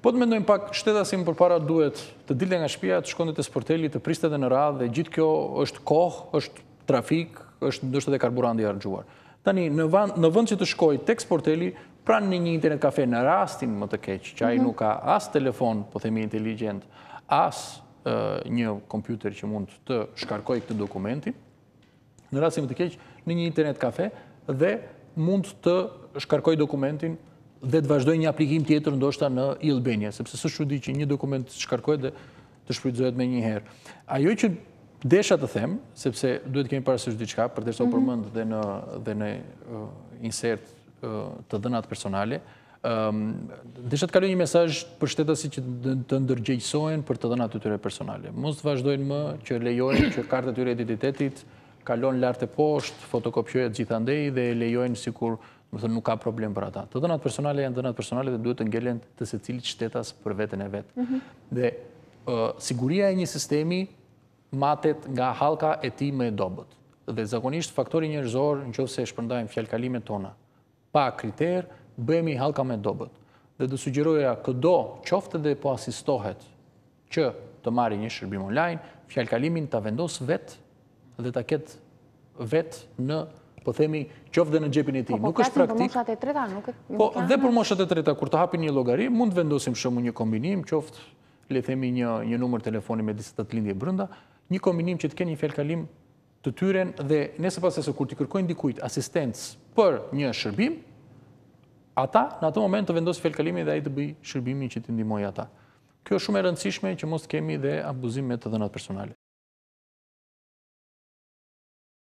Po të mendojnë pak, shtetasim për para duhet të dilde nga shpia, të shkondit e sporteli, të pristet e në radhë, dhe gjithë kjo është kohë, është trafik, është ndështë dhe karburandi arëgjuar. Tani, në vënd që të shkoj tek sporteli, pranë në një internet kafe në rastin më të keqë, që aji mhm. nuk ka as telefon, po themi inteligent, as një kompjuter që mund të shkarkoj këtë dokumentin, në rastin më të keqë, në një internet kafe, dhe mund të shkarkoj dokumentin, dhe të vazhdoj një aplikim tjetër ndoshta në Ilbenia, sepse së shudi që një dokument të shkarkojt dhe të shpridzojt me një herë. Ajoj që desha të them, sepse duhet kemi parasysh së shudi qka, për desha o mhm. përmënd dhe në insert të dënat personale, desha të kaloj një mesaj për shtetasi që të ndërgjegjsojnë për të dënat të tyre personale. Mos të vazhdojnë më që lejojnë që kartët tyre identitetit, kalon lartë e poshtë, fotokopjojët gjithandej dhe lejojnë sikur më thënë nuk ka problem për ata. Të dënat personale janë dënat personale dhe duhet të ngellen të se cilit qëtetas për vetën e vetë. Mhm. Dhe siguria e një sistemi matet nga halka e ti me e dobet. Dhe zakonisht faktori njërzor në qovë se shpërndajnë fjalkalime tona. Pa kriter, bëjemi halka me e dobet. Dhe dhe sugjeroja këdo qofte dhe po asistohet që të marri një shërbim online, fjalkalimin të vendos vetë dhe të ketë vetë në shërbim po themi dhe në gjepin e ti. Po, po, për moshat e treta, nuk... Po, dhe për moshat e treta, kur të hapin një logari, mund të vendosim shumë një kombinim, qofte, le themi një numër telefoni me disë të të lindje brënda, një kombinim që të kenë një felkalim të tyren, dhe nëse pas e se kur të kërkojnë dikujt asistencë për një shërbim, ata në ato moment të vendosë felkalimi dhe a i të bëj shërbimin që të ndimoj ata. Kjo është shumë e rëndësishme që mos të kemi dhe abuzim me të dhenat personale.